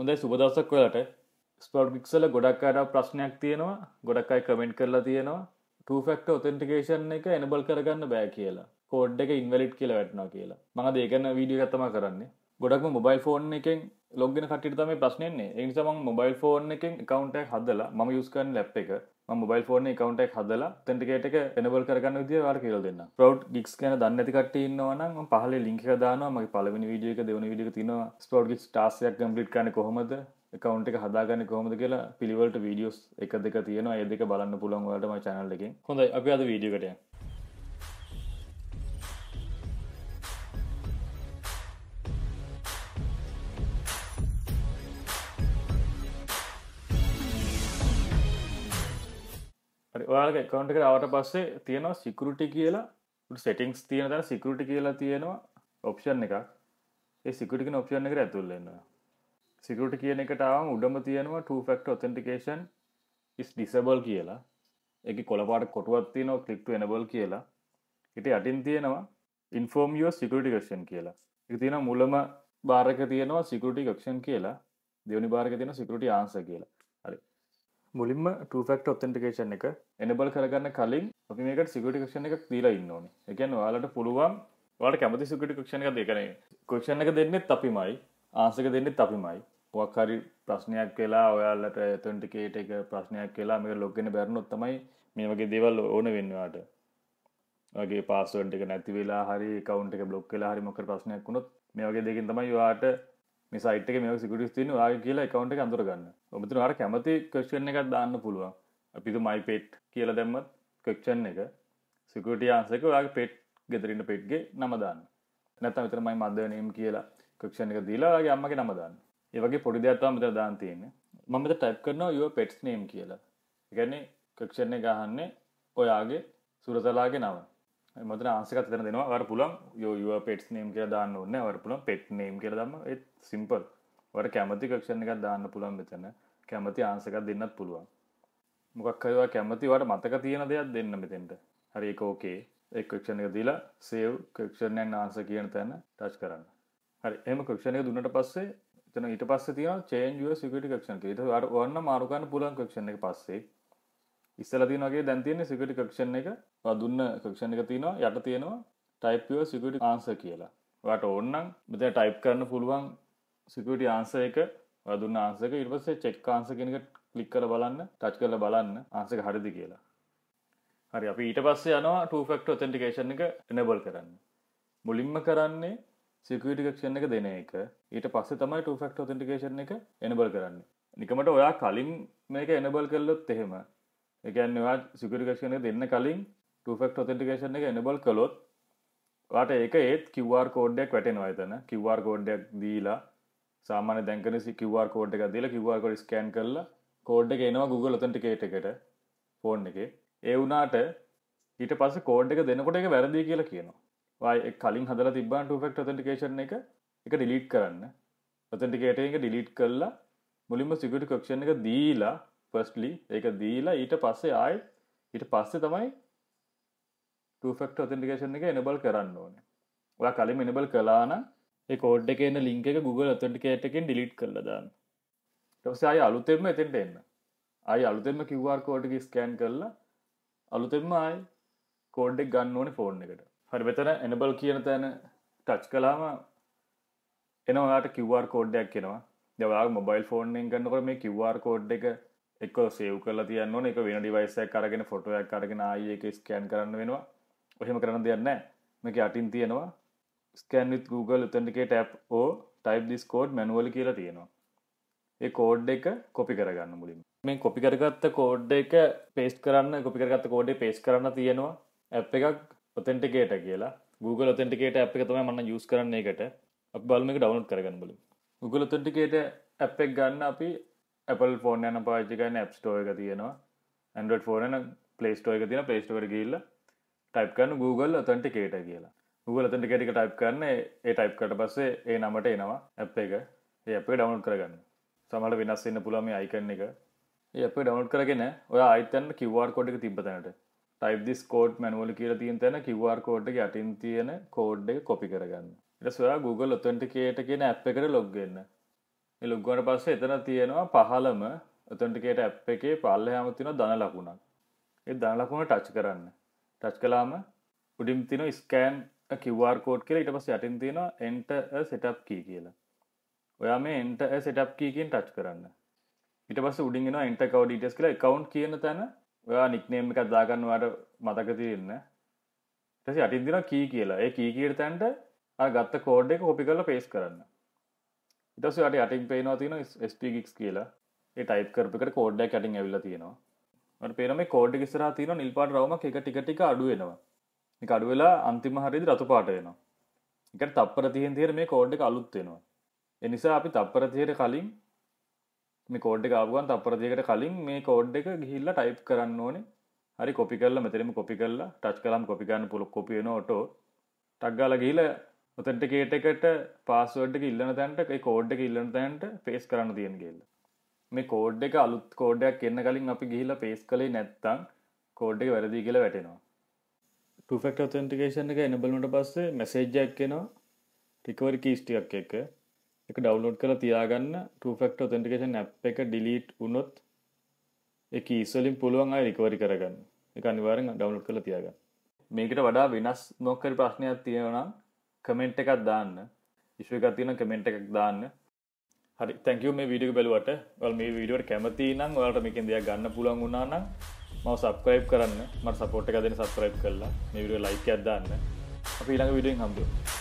හොඳයි සුබදසක් වලට ස්පොට් ගික්සල ගොඩක් අඩ ප්‍රශ්නයක් තියෙනවා ගොඩක් අයි කමෙන්ට් කරලා තියෙනවා ටෆෙක්ට ඔතෙන්ටිකේෂන් එක එනබල් කරගන්න බෑ කියලා කෝඩ් එක ඉන්වලිට් කියල වැටනවා කියලා මඟ දෙකන්න වීඩිය ගත්තම කරන්න ගොඩක්ම මොබයිල් ෆෝන් එකෙන් ලොගෙන කටි තම ප්‍රශ්නයන්නේ එනිසම මොබයිල් ෆෝන් එකෙන් කවන්ටක් හදලා ම යුස්කන් ලැප් එක මොබයිල් ෆෝන කවන්ට එක් හදලා තැටිකට එක එනබල් කරගන්න විදිය වාර කියල දෙන්න ප්‍රව් ගික්ස් කියන දන්නතිකට ඉන්නවනම් පහල ලිින්ක දානවා මගේ පලවෙනි විඩියක දෙවන විඩික තින ස්පෝට් ගික් ටාසයක් කම්පිට කන කොහොමද කවන්ට එක හදාගන්න කොහොමද කියලා පිළිවලට වීඩියෝස් එක දෙක තියෙනවා ඒ දෙක බලන්න පුළුවන් වලටම චනල්ලකින් හොඳයි අපි අද වීඩියකටය ඔයාගේ කවන්ට කරවට පස්සේ තියෙනවා සිකරටි කියලා සෙටිංස් තියෙන තර සිකරටි කියලා තියෙනවා ඔප්ෂන් එක ඒ සිකටික ඔප්ෂන් එක ඇතුල්ලන්නවා සිකට කියන එකටාව උඩම තියෙනවා 2ෆක්ට ඔතෙන්ටිකේෂන් ඉස් ඩිසබල් කියලා එක කොළපාට කොටුවත් තියනෝ කලික්ට එනබල් කියලා හිට අටින් තියෙනවා ඉන්ෆෝර්මියෝ සිකටිකක්ෂන් කියලා එක තියෙන මුලම භාරක තියෙනවා සිකටි ක්ෂන් කියලා දෙවනි භාරක තියෙන සිකටි ආන්ස කියලා හරි මුලින්ම ටෆක්ට ඔත්තෙන්ටිකේෂන් එක එනබල් කරගන්න කලින් අපි මේකට සිගටිකක්ෂණ එක දීලා ඉන්න ඕනි එකන් යාලට පුළුවන් ට කැමති සිගටිකක්ෂණ එක දෙකන කොක්ෂණ එක දෙන්නෙත් අපිමයි ආසක දෙන්නෙත් අපිමයි හරි ප්‍රශ්නයක් කියලා ඔයාලට තොන්ටිකේට එක ප්‍රශ්නයක් කියලා මේ ලොගෙන බැරනොත් තමයි මේ වගේ දේවල් ඕන වෙන්නවාට ගේ පස්සුවට නැති වෙලා හරි කවන්ට එක බ්ලොක් කලා හරි මොක ප්‍රශ්නයක් වුණොත් මේ වගේ දෙකින් තමයි වාට මේ සයිටක මේ සිකුට තින යා කියලා එකකවන්ට අඳර ගන්න ඔමති හට කැමති කක්ෂණ එකක් දාන්න පුළුවන් අපිතු මයි පෙට් කියල දැම්මත් කක්ෂන් එක සිකට යාන්සක යාගේ පෙට් ගෙදරන්න පෙට්ගේ නමදාන්න නැත විතරමයි මදවනීම් කියලා කක්ෂණ එක දීලාගේ අම්මගේ නමදාන්න ඒවගේ පොඩි දත්වා මත දාන් තියන්නේ මමද ටයිප් කරනවා යුව පෙට්ස් නේම් කියලා ගැන කක්ෂණ ගහන්නේ ඔයාගේ සුරතලාගේ නව මද ආන්සික තන දෙනවා පුලන් යෝ පෙට් නේම් කිය දාන්න ඕන්න වර පුලන් පෙට් නේම් කිය දම ඒත් සිම්පල් වර කැමති කක්ෂණ එක දාන්න පුළන් මෙතන කැමති ආන්සකක් දෙන්නත් පුළුවන් මොකක්කවා කැමතිවට මතක තියෙන දෙයක් දෙන්න මෙතෙන්ට හරි එකෝකේ එක්ක්ෂණ එක දීලා සේව් කක්ෂණයන් ආන්ස කියන තැන ටච් කරන්න හරි එම කක්ෂණය දුන්නට පස්සේ තන ඊට පස්ස තිය චේන් ිකට කක්ෂණ ට වන්න මාරුගන්න පුලන් කක්ෂණ එක පස්සේ ඉස්සලතිනගේ දැන්තියන්නේ සිකට කක්ෂණ එක දුන්න කක්ෂණ එක තියෙනවා යට තියෙනවා ටයිපව සිකට ආන්ස කියලා වට ඔන්නම් මෙත ටයිප් කරන්න පුළුවන් සිකට ආන්ස එක දුන්න ආන්සක ඉර්වසේ චෙක් ආන්ස කෙනක කලික් කර බලන්න ටච් කරල බලන්න ආන්සක හරිදි කියලා හරි අපි ඊට පස්සේ යනවා ටෆෙක්ට ඔතෙන්ටිකේෂන් එක එනබල් කරන්න මුලින්ම කරන්නේ සිකටිකක්ෂණ එක දෙන එක ඊට පස්ස තමයි ටෆෙක්ට ෝතෙන්ටිකේෂන් එක එනබල් කරන්න නිකමට ඔයා කලින් මේක එනබල් කරලොත් එහෙම එකන්වා සිකරිකේෂන දෙන්න කලින් ටෆෙක් ොතෙන්ටිකේෂන එක එනබල් කළොත් ට ඒක ඒත් කිවර් කෝඩ්ඩයක් වැටෙනවා එතන කිවර් කෝඩ්ඩයක් දීලා සාමාන දැකන කිවර් කෝඩ් එක දීලා කිවර් කොඩ ස්කෑන් කරලා කෝඩ් එක එනවා Google ඔතන්ටිකේට එකට ෆෝන් එක ඒ වුනාට ඊට පස කෝඩ් එක දෙනකොට එක වැරදි කියලා කියනවා වයි කලින් හදල තිබන් ටෆෙක් ොතෙන්ටිකේෂන එක එක ඩිලිට් කරන්න ඔතන්ටිකේට එක ඩිලිට් කරලා මුලින්ම සිකට කක්ෂණ එක දීලා ෆස්ලි ඒක දීලා ඊට පස්සේ ආයි ඊට පස්සේ තමයි ටෆෙක්ට ඔතෙන්ටිකේෂන් එක එනබල් කරන්න ඕන ඔය කලින් එනබල් කලාන කෝඩ් එක එන්න ලිංක එක Google ඔතෙන්ටිකේටකින් ඩිලිට් කරලදාන්න ටස අය අලුතෙම එතෙන්ට එන්න අයි අලුතෙම කිව්වාර් කෝඩ්ක ස්කෑන් කරලා අලුතෙම අයි කෝඩ්ඩෙක් ගන්න ඕනේ ෆෝර්න් එකට හරි මෙතන එනබල් කියන තැන ටච් කලාම එනවාට කිවර් කෝඩ්ඩයක් කෙනවා දෙවා මොබයිල් ෆෝර්න්ෙන් ගන්නකොට මේ කිවර් කෝඩ් එක එක්ක සේව් කල තියන්න එක වෙන ඩිවයිසය කරගෙන ෆොටෝයක් කරගෙන ඒක ස්කෑන් කරන්න වෙනවා ඔහෙම කරන්න දෙයන්න මේක අටින් තියෙනවා ස්කෑන්ත් Google authenticator app or type this code manually කියලා තියෙනවා ඒ කෝඩ් එක කොපි කරගන්න මුලින් මේ කොපි කරගත්ත කෝඩ් එක පේස්ට කරන්න කොපි කරගත්ත කෝඩේ පේස් කරන්න තියෙනවා ඇප් එකක් ඔතෙන්ටිකේට කියලා Google ඔතෙන්ටිකේට ඇප් එක තමයි මන්න යස් කරන්න එකට අප බලම එක ඩවන්් කරගන්න බලින් Google ඔතෙන්ටිකේට ඇප් එක ගන්න අපි Apple ෆෝන් යන පාචිකන ඇප්ස්ටෝ එක තියෙනවා ඇන්ඩ ෆෝන පලේස්ටෝ එක තින පේස්ටෝර කියල්ල ටයිප් කරන Google ඔතන්ටිකේට කියලා Google ඔතන්ටිකේටික ටයිප් කරන ඒ ටයිප් කට පස්සේ ඒ නමට එනවා ඇප් එක ඒ අපේ ඩවන්් කරගන්න සමට වෙනස්න්න පුළම අයිකරන එක ඒ අපේ ඩවන්් කරගෙන ඔය අයිතන් කිවවාර් කොඩික තිබතනට ටයිපදිස් කෝඩ් මැනුවල කියල තියන් තැන කිවවාර් කෝඩ් එක අටින් තියෙන කෝඩ් එක කොපි කරගන්න ඉට සොයා Google ඔතන්ටිකේට කියන ඇප් එකට ලොග්ගන්න ලොක්ගොට පස්සේ එතන තියෙනවා පහළම ඔතන්ටිකේට ඇප් එකේ පල්ල හම තින දන ලකුණක් ඒ දන ලකුණ ටච් කරන්න ටච් කලාම උඩින් තින ස්කෑන් කිවර් කෝඩ් කියල ඉට පස් යටින් තියෙන එන්ට සෙටප් කී කියලා ඔයා මේ එන්ට සෙටප් කීකින් ටච් කරන්න ඉට පස උඩින්ගෙන එන්ට කව ඩටස් කළ කවන්් කියන තැන ඔයා නික්නේම් එකක් දාගන්නවාට මතක තියන්න තැසි අටින්දින කී කියලා ඒ කී කියට තැන්ට ගත්ත කෝඩ් එක කොපි කල පේස් කරන්න ඉතස ට අටින් පේනවා තින ස්පිගික්ස් කියලා ඒ ටයි කරපිකට කෝඩ්ඩ කටින් ඇවිල්ල තියෙනවා පේනම කෝඩ් ෙසර තින නිල්පාට රවම එක ටිකටික අඩුවෙනවා අඩුවෙලා අන්තිම හරිදි රතු පාටයනවා එක තප්පර තියෙන් තේර මේ කෝඩ් එක අලුත්වෙනවා එනිසා අපි තප්පර තියට කලින් මේ කෝඩ් එක ආපුගන් තප්පර දෙකට කලින් මේ කෝඩ් එක ගිහිල්ලා ටයිප් කරන්න ඕනේ හරි කොපි කරලා මෙතරම කොපි කරලා ටච් කලම් කොපිගන්න පුළොක් කොපියන ඔටෝ ටක්ගාල ගිහිලා ඔතෙන්ටකේට එකට පාසුවඩ්ඩ ඉල්ලන තැන්ට එක කෝඩ් එක ඉල්ලන තැන්ට පේස් කරන්න තියෙනගේල්ල මේ කෝඩ් එක අලුත් කෝඩයක් එන්න කලින් අපි ගිහිල පේස් කළේ නැත්තං කෝඩ් එක වැරදි කියලා වැටෙනවා ටෆෙක්ට ඔතෙන්ටිකේෂන් එක එනබලට පස්සේ මැසේජ්ජක් එනවා ටිකවරි කීස්ටියක් එක එක ඩවලෝඩ් කළ තියාගන්න ටෆෙක්ට ඔතෙන්ටිකේෂන් ඇ් එක ඩිලීට් උනොත් එක ඉස්වලින් පුළුවන් අය රිකවරි කරගන්න එක අනිවාරෙන් ඩවලෝඩ් කළ තියාගන්න මේකට වඩා වෙනස් නොක්කරි ප්‍රශ්නයක් තියෙනවා කමෙන්ට් එකක් දාන්න ඉශ්ව එකක් තියෙන කමෙන්ට් එකක් දාන්න හරි තැංකව මේ විඩිය බැලුවට වල් මේ විඩියට කැමති නම් ඔයාලට මේකින් දෙයක් ගන්න පුළුවන් වුණා නම් මව සබස්ක්‍රයිබ් කරන්න මට සපෝට් එක දෙන සස්ක්‍රයිබ් කරලා මේ විඩිය ලයික් අදදාන්න අපි ඊළඟ විඩියෙන් හම්බුව